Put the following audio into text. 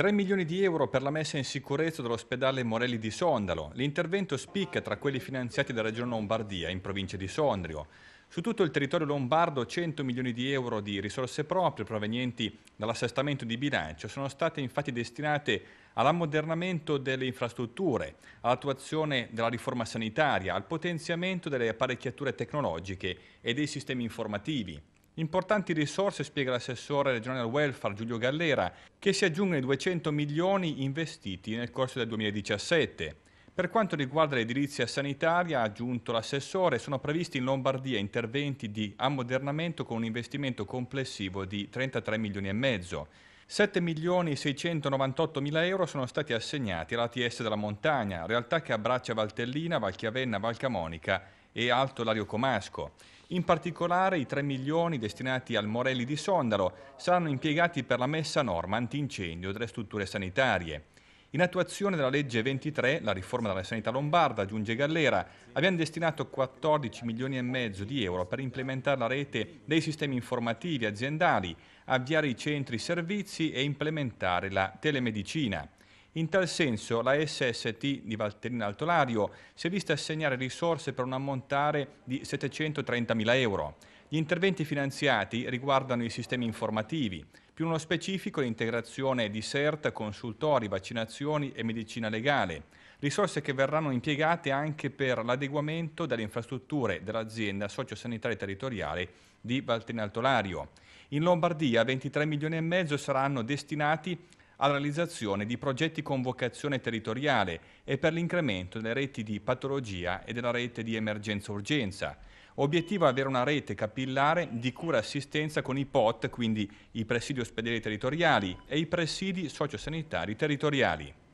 3 milioni di euro per la messa in sicurezza dell'ospedale Morelli di Sondalo. L'intervento spicca tra quelli finanziati dalla Regione Lombardia, in provincia di Sondrio. Su tutto il territorio lombardo 100 milioni di euro di risorse proprie provenienti dall'assestamento di bilancio sono state infatti destinate all'ammodernamento delle infrastrutture, all'attuazione della riforma sanitaria, al potenziamento delle apparecchiature tecnologiche e dei sistemi informativi. Importanti risorse, spiega l'assessore regionale al welfare Giulio Gallera, che si aggiungono ai 200 milioni investiti nel corso del 2017. Per quanto riguarda l'edilizia sanitaria, ha aggiunto l'assessore, sono previsti in Lombardia interventi di ammodernamento con un investimento complessivo di 33 milioni e mezzo. 7 milioni 698 mila euro sono stati assegnati all'ATS della montagna, realtà che abbraccia Valtellina, Valchiavenna, Valcamonica e Alto Lario Comasco. In particolare i 3 milioni destinati al Morelli di Sondalo saranno impiegati per la messa a norma antincendio delle strutture sanitarie. In attuazione della legge 23, la riforma della sanità lombarda giunge Gallera, abbiamo destinato 14 milioni e mezzo di euro per implementare la rete dei sistemi informativi aziendali, avviare i centri servizi e implementare la telemedicina. In tal senso la SST di Valterina Altolario si è vista assegnare risorse per un ammontare di 730.000 euro. Gli interventi finanziati riguardano i sistemi informativi, più uno specifico l'integrazione di CERT, consultori, vaccinazioni e medicina legale, risorse che verranno impiegate anche per l'adeguamento delle infrastrutture dell'azienda sociosanitaria territoriale di Valterina Altolario. In Lombardia 23 milioni e mezzo saranno destinati alla realizzazione di progetti con vocazione territoriale e per l'incremento delle reti di patologia e della rete di emergenza-urgenza. Obiettivo è avere una rete capillare di cura e assistenza con i POT, quindi i presidi ospedali territoriali e i presidi sociosanitari territoriali.